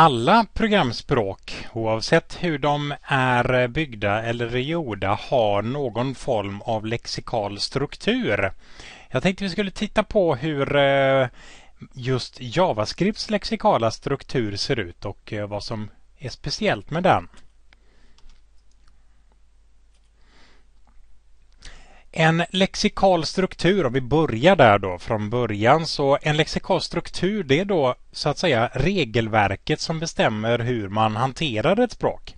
Alla programspråk, oavsett hur de är byggda eller gjorda, har någon form av lexikal struktur. Jag tänkte vi skulle titta på hur eh, just JavaScripts lexikala struktur ser ut och eh, vad som är speciellt med den. En lexikal struktur, om vi börjar där då från början, så en lexikal struktur det är då så att säga regelverket som bestämmer hur man hanterar ett språk.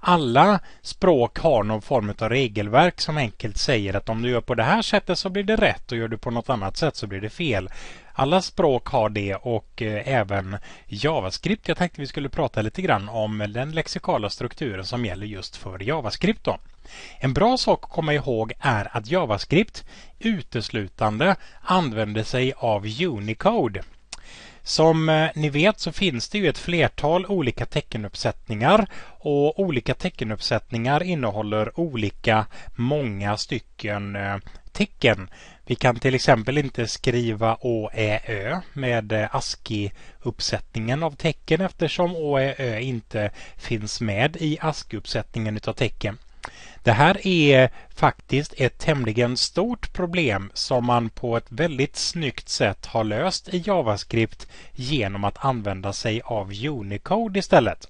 Alla språk har någon form av regelverk som enkelt säger att om du gör på det här sättet så blir det rätt och gör du på något annat sätt så blir det fel. Alla språk har det och eh, även JavaScript. Jag tänkte vi skulle prata lite grann om den lexikala strukturen som gäller just för JavaScript. Då. En bra sak att komma ihåg är att JavaScript uteslutande använder sig av Unicode. Som eh, ni vet så finns det ju ett flertal olika teckenuppsättningar och olika teckenuppsättningar innehåller olika många stycken eh, tecken. Vi kan till exempel inte skriva å, ä, e ö med eh, ASCII-uppsättningen av tecken eftersom å, ä, e ö inte finns med i ASCII-uppsättningen utav tecken. Det här är faktiskt ett tämligen stort problem som man på ett väldigt snyggt sätt har löst i JavaScript genom att använda sig av Unicode istället.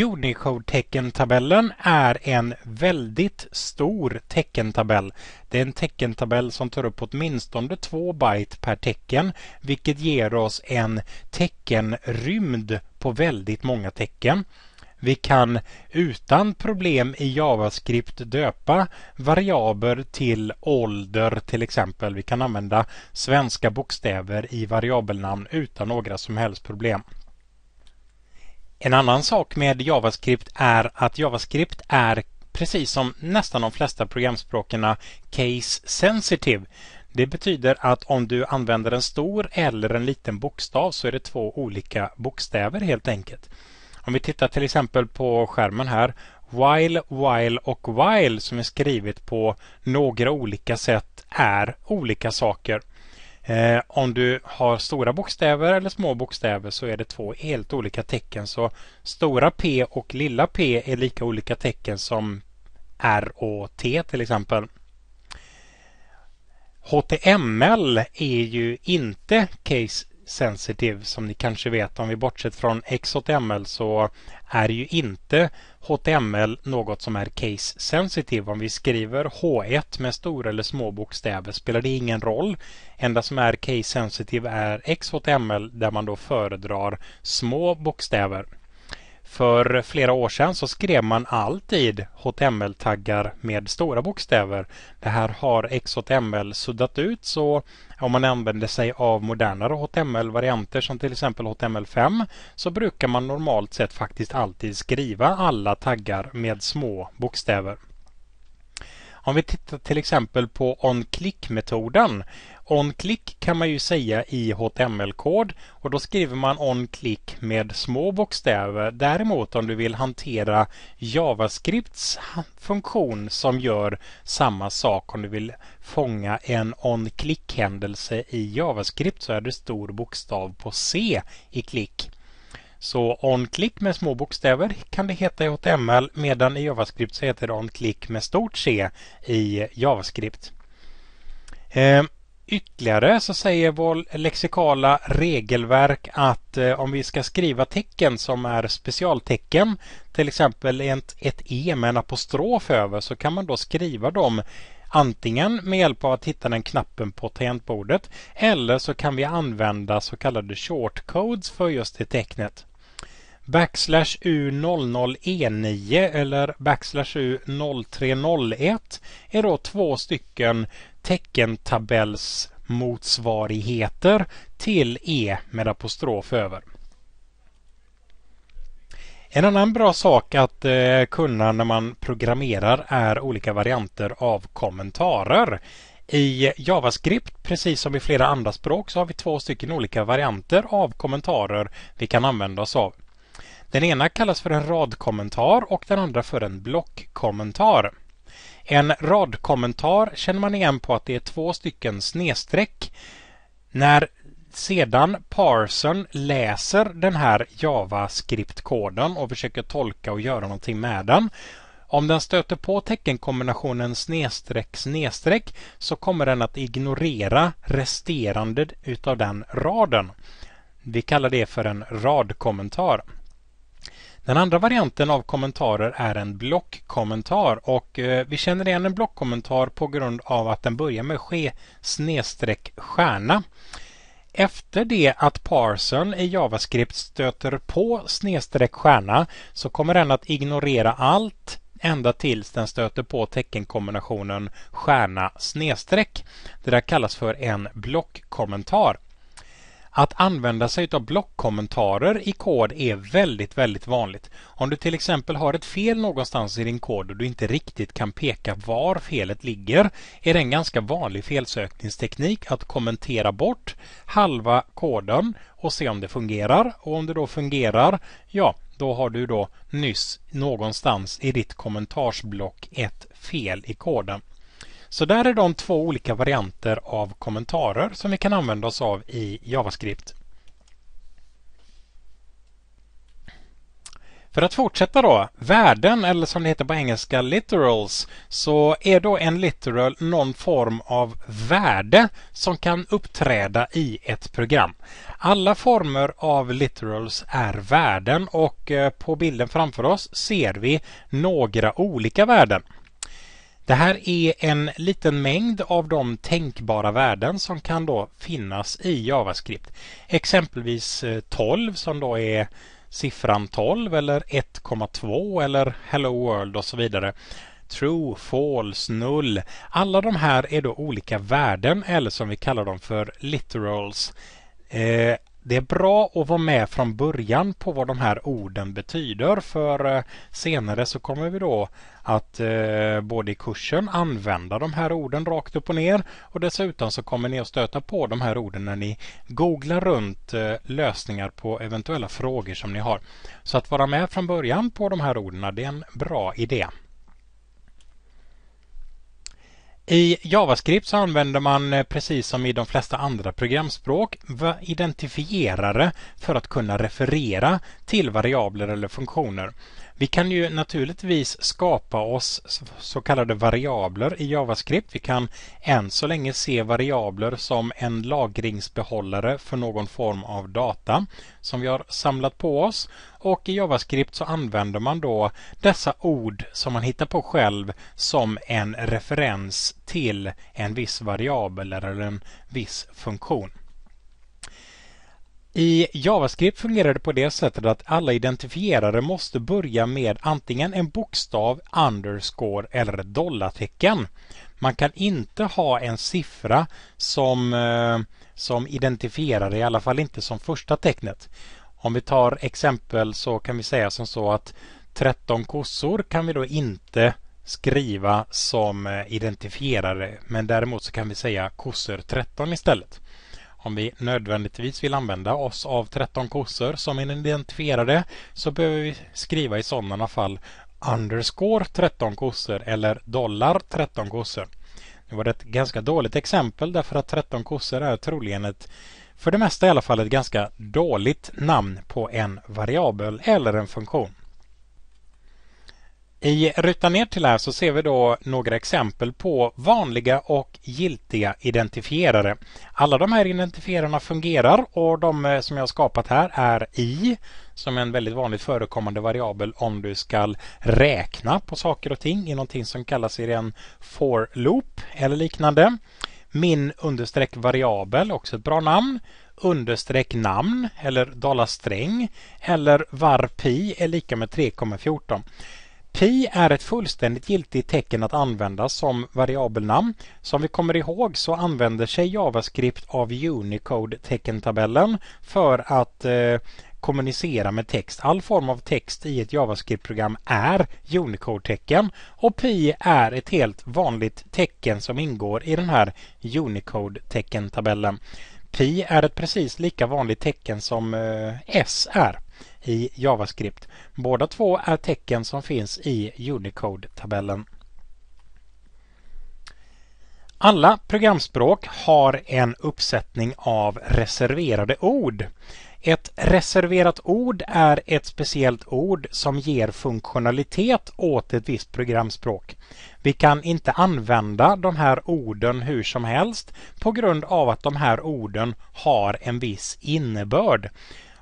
Unicode-teckentabellen är en väldigt stor teckentabell. Det är en teckentabell som tar upp åtminstone 2 byte per tecken vilket ger oss en teckenrymd på väldigt många tecken. Vi kan utan problem i JavaScript döpa variabler till ålder till exempel. Vi kan använda svenska bokstäver i variabelnamn utan några som helst problem. En annan sak med JavaScript är att JavaScript är precis som nästan de flesta programspråken case sensitive. Det betyder att om du använder en stor eller en liten bokstav så är det två olika bokstäver helt enkelt. Om vi tittar till exempel på skärmen här. While, while och while som är skrivet på några olika sätt är olika saker. Eh, om du har stora bokstäver eller små bokstäver så är det två helt olika tecken. Så stora P och lilla P är lika olika tecken som R och T till exempel. HTML är ju inte case sensitive som ni kanske vet om vi bortsett från XHTML så är ju inte HTML något som är case sensitive. Om vi skriver H1 med stora eller små bokstäver spelar det ingen roll. Enda som är case sensitive är XHTML där man då föredrar små bokstäver. För flera år sedan så skrev man alltid HTML-taggar med stora bokstäver. Det här har XHTML suddat ut så om man använder sig av modernare HTML-varianter som till exempel HTML5 så brukar man normalt sett faktiskt alltid skriva alla taggar med små bokstäver. Om vi tittar till exempel på onclick metoden OnClick kan man ju säga i HTML-kod och då skriver man OnClick med små bokstäver. Däremot om du vill hantera JavaScripts funktion som gör samma sak om du vill fånga en OnClick-händelse i JavaScript så är det stor bokstav på C i klick. Så OnClick med små bokstäver kan det heta i HTML medan i JavaScript så heter det OnClick med stort C i JavaScript. Eh, Ytterligare så säger vår lexikala regelverk att eh, om vi ska skriva tecken som är specialtecken, till exempel ett, ett E med en apostrof över, så kan man då skriva dem antingen med hjälp av att hitta den knappen på tangentbordet eller så kan vi använda så kallade shortcodes för just det tecknet. Backslash U00E9 eller backslash U0301 är då två stycken teckentabellsmotsvarigheter till E med apostrof över. En annan bra sak att eh, kunna när man programmerar är olika varianter av kommentarer. I JavaScript, precis som i flera andra språk, så har vi två stycken olika varianter av kommentarer vi kan använda oss av. Den ena kallas för en radkommentar och den andra för en blockkommentar. En radkommentar känner man igen på att det är två stycken snedstreck. När sedan parsen läser den här JavaScript-koden och försöker tolka och göra någonting med den om den stöter på teckenkombinationen snedstreck snedstreck så kommer den att ignorera resterande utav den raden. Vi kallar det för en radkommentar. Den andra varianten av kommentarer är en blockkommentar och eh, vi känner igen en blockkommentar på grund av att den börjar med ske snedstreck stjärna. Efter det att parsen i JavaScript stöter på snedstreck stjärna så kommer den att ignorera allt ända tills den stöter på teckenkombinationen stjärna snedstreck. Det där kallas för en blockkommentar. Att använda sig av blockkommentarer i kod är väldigt, väldigt vanligt. Om du till exempel har ett fel någonstans i din kod och du inte riktigt kan peka var felet ligger är det en ganska vanlig felsökningsteknik att kommentera bort halva koden och se om det fungerar. Och om det då fungerar, ja, då har du då nyss någonstans i ditt kommentarsblock ett fel i koden. Så där är de två olika varianter av kommentarer som vi kan använda oss av i JavaScript. För att fortsätta då, värden eller som det heter på engelska literals så är då en literal någon form av värde som kan uppträda i ett program. Alla former av literals är värden och eh, på bilden framför oss ser vi några olika värden. Det här är en liten mängd av de tänkbara värden som kan då finnas i JavaScript. Exempelvis 12 eh, som då är siffran 12 eller 1,2 eller Hello World och så vidare. True, false, null. Alla de här är då olika värden eller som vi kallar dem för literals. Eh, det är bra att vara med från början på vad de här orden betyder för eh, senare så kommer vi då att eh, både i kursen använda de här orden rakt upp och ner och dessutom så kommer ni att stöta på de här orden när ni googlar runt eh, lösningar på eventuella frågor som ni har. Så att vara med från början på de här orden det är en bra idé. I JavaScript så använder man eh, precis som i de flesta andra programspråk identifierare för att kunna referera till variabler eller funktioner. Vi kan ju naturligtvis skapa oss så kallade variabler i JavaScript. Vi kan än så länge se variabler som en lagringsbehållare för någon form av data som vi har samlat på oss. Och i JavaScript så använder man då dessa ord som man hittar på själv som en referens till en viss variabel eller en viss funktion. I JavaScript fungerar det på det sättet att alla identifierare måste börja med antingen en bokstav, underscore eller dollartecken. Man kan inte ha en siffra som, eh, som identifierare, i alla fall inte som första tecknet. Om vi tar exempel så kan vi säga som så att 13 kossor kan vi då inte skriva som eh, identifierare men däremot så kan vi säga kossor 13 istället. Om vi nödvändigtvis vill använda oss av 13 kossor som är identifierade så behöver vi skriva i sådana fall underscore 13 kossor eller dollar 13 kossor. Nu var det ett ganska dåligt exempel därför att 13 kossor är troligen ett, för det mesta i alla fall, ett ganska dåligt namn på en variabel eller en funktion. I rutan ner till här så ser vi då några exempel på vanliga och giltiga identifierare. Alla de här identifierarna fungerar och de eh, som jag skapat här är i som en väldigt vanligt förekommande variabel om du ska räkna på saker och ting i någonting som kallas i en for loop eller liknande. Min understreck variabel, också ett bra namn understreck namn eller dollar sträng eller var pi är lika med 3,14. Pi är ett fullständigt giltigt tecken att använda som variabelnamn. Som vi kommer ihåg så använder sig JavaScript av Unicode-teckentabellen för att eh, kommunicera med text. All form av text i ett JavaScript-program är Unicode-tecken och Pi är ett helt vanligt tecken som ingår i den här Unicode-teckentabellen. Pi är ett precis lika vanligt tecken som eh, S är i JavaScript. Båda två är tecken som finns i Unicode-tabellen. Alla programspråk har en uppsättning av reserverade ord. Ett reserverat ord är ett speciellt ord som ger funktionalitet åt ett visst programspråk. Vi kan inte använda de här orden hur som helst på grund av att de här orden har en viss innebörd.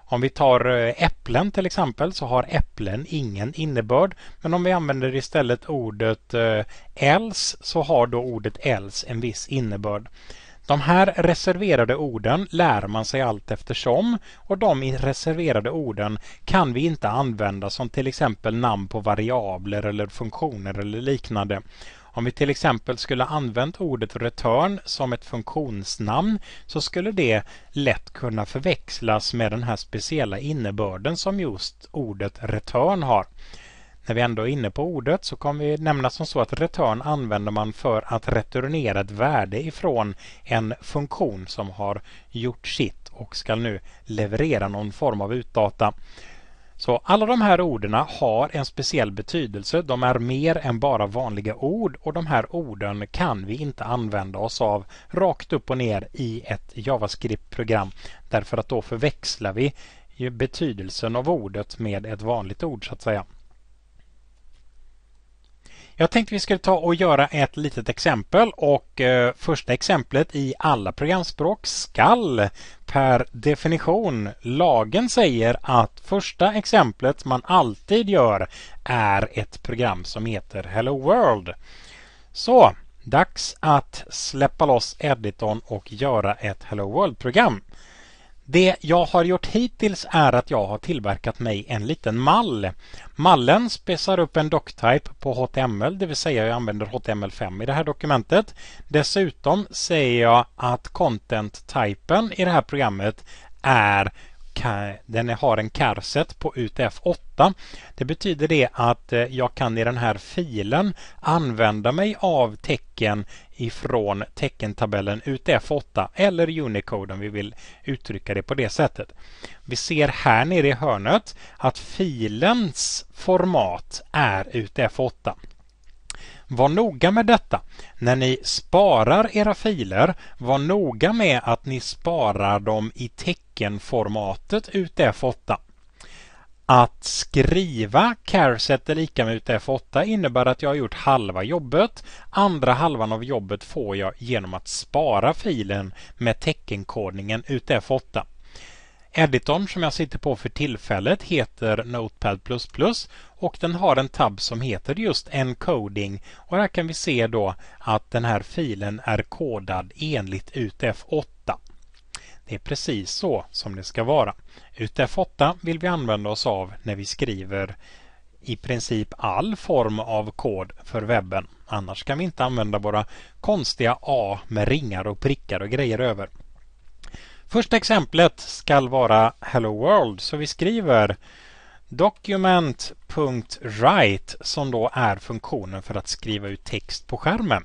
Om vi tar eh, äpplen till exempel så har äpplen ingen innebörd. Men om vi använder istället ordet else eh, så har då ordet else en viss innebörd. De här reserverade orden lär man sig allt eftersom och de reserverade orden kan vi inte använda som till exempel namn på variabler eller funktioner eller liknande. Om vi till exempel skulle använt ordet return som ett funktionsnamn så skulle det lätt kunna förväxlas med den här speciella innebörden som just ordet return har. När vi ändå är inne på ordet så kommer vi nämna som så att return använder man för att returnera ett värde ifrån en funktion som har gjort sitt och ska nu leverera någon form av utdata. Så alla de här orden har en speciell betydelse. De är mer än bara vanliga ord och de här orden kan vi inte använda oss av rakt upp och ner i ett JavaScript-program därför att då förväxlar vi betydelsen av ordet med ett vanligt ord så att säga. Jag tänkte vi skulle ta och göra ett litet exempel och eh, första exemplet i alla programspråk skall per definition. Lagen säger att första exemplet man alltid gör är ett program som heter Hello World. Så, dags att släppa loss editorn och göra ett Hello World-program. Det jag har gjort hittills är att jag har tillverkat mig en liten mall. Mallen spesar upp en doctype på HTML, det vill säga jag använder HTML5 i det här dokumentet. Dessutom säger jag att content-typen i det här programmet är den har en karset på UTF-8. Det betyder det att eh, jag kan i den här filen använda mig av tecken ifrån teckentabellen UTF-8 eller Unicode om vi vill uttrycka det på det sättet. Vi ser här nere i hörnet att filens format är UTF-8. Var noga med detta. När ni sparar era filer, var noga med att ni sparar dem i teckenformatet UTF-8. Att skriva careset är lika med UTF-8 innebär att jag har gjort halva jobbet. Andra halvan av jobbet får jag genom att spara filen med teckenkodningen UTF-8. Editorn som jag sitter på för tillfället heter Notepad++ och den har en tab som heter just Encoding och här kan vi se då att den här filen är kodad enligt UTF-8. Det är precis så som det ska vara. UTF-8 vill vi använda oss av när vi skriver i princip all form av kod för webben. Annars kan vi inte använda våra konstiga A med ringar och prickar och grejer över. Första exemplet skall vara Hello World, så vi skriver document.write som då är funktionen för att skriva ut text på skärmen.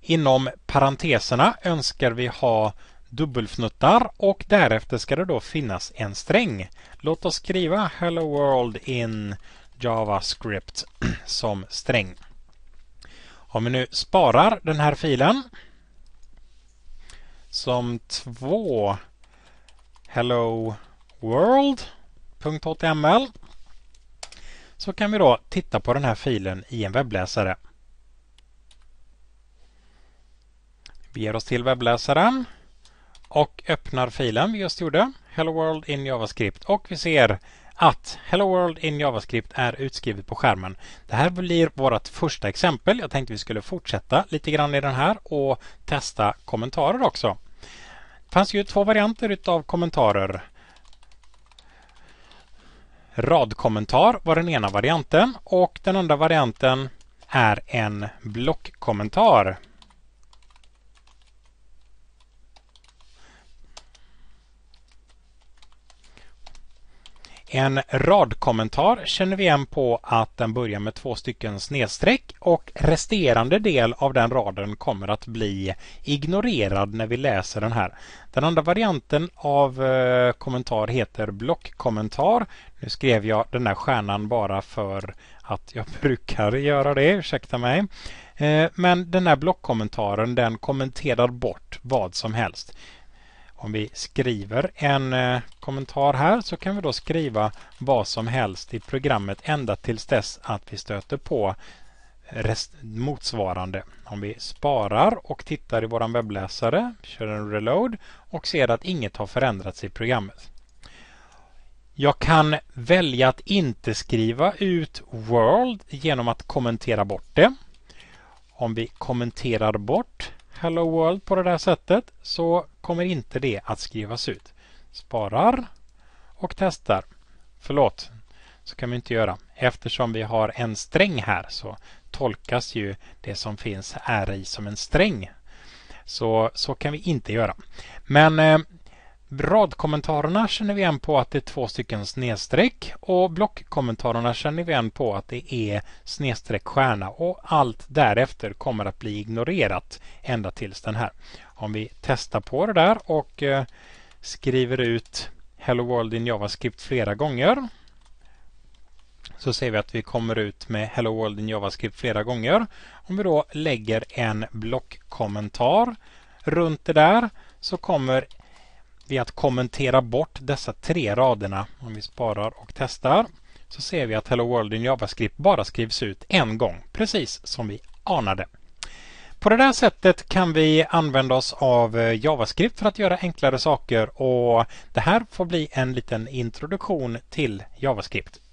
Inom parenteserna önskar vi ha dubbelfnuttar och därefter ska det då finnas en sträng. Låt oss skriva Hello World in JavaScript som sträng. Om vi nu sparar den här filen som två Hello World.html så kan vi då titta på den här filen i en webbläsare. Vi ger oss till webbläsaren och öppnar filen vi just gjorde, Hello World in JavaScript och vi ser att Hello World in JavaScript är utskrivet på skärmen. Det här blir vårt första exempel. Jag tänkte vi skulle fortsätta lite grann i den här och testa kommentarer också. Det fanns ju två varianter utav kommentarer. Radkommentar var den ena varianten och den andra varianten är en blockkommentar. En radkommentar känner vi igen på att den börjar med två stycken snedstreck och resterande del av den raden kommer att bli ignorerad när vi läser den här. Den andra varianten av eh, kommentar heter blockkommentar. Nu skrev jag den här stjärnan bara för att jag brukar göra det, ursäkta mig. Eh, men den här blockkommentaren den kommenterar bort vad som helst. Om vi skriver en eh, kommentar här så kan vi då skriva vad som helst i programmet ända tills dess att vi stöter på motsvarande. Om vi sparar och tittar i vår webbläsare, kör en reload och ser att inget har förändrats i programmet. Jag kan välja att inte skriva ut world genom att kommentera bort det. Om vi kommenterar bort Hello World på det där sättet så kommer inte det att skrivas ut. Sparar och testar. Förlåt, så kan vi inte göra. Eftersom vi har en sträng här så tolkas ju det som finns här i som en sträng. Så, så kan vi inte göra. Men eh, Radkommentarerna känner vi igen på att det är två stycken snedstreck och blockkommentarerna känner vi igen på att det är snedstreck stjärna och allt därefter kommer att bli ignorerat ända tills den här. Om vi testar på det där och eh, skriver ut Hello World in JavaScript flera gånger så ser vi att vi kommer ut med Hello World in JavaScript flera gånger. Om vi då lägger en blockkommentar runt det där så kommer vid att kommentera bort dessa tre raderna. Om vi sparar och testar så ser vi att Hello World in JavaScript bara skrivs ut en gång, precis som vi anade. På det där sättet kan vi använda oss av eh, JavaScript för att göra enklare saker och det här får bli en liten introduktion till JavaScript.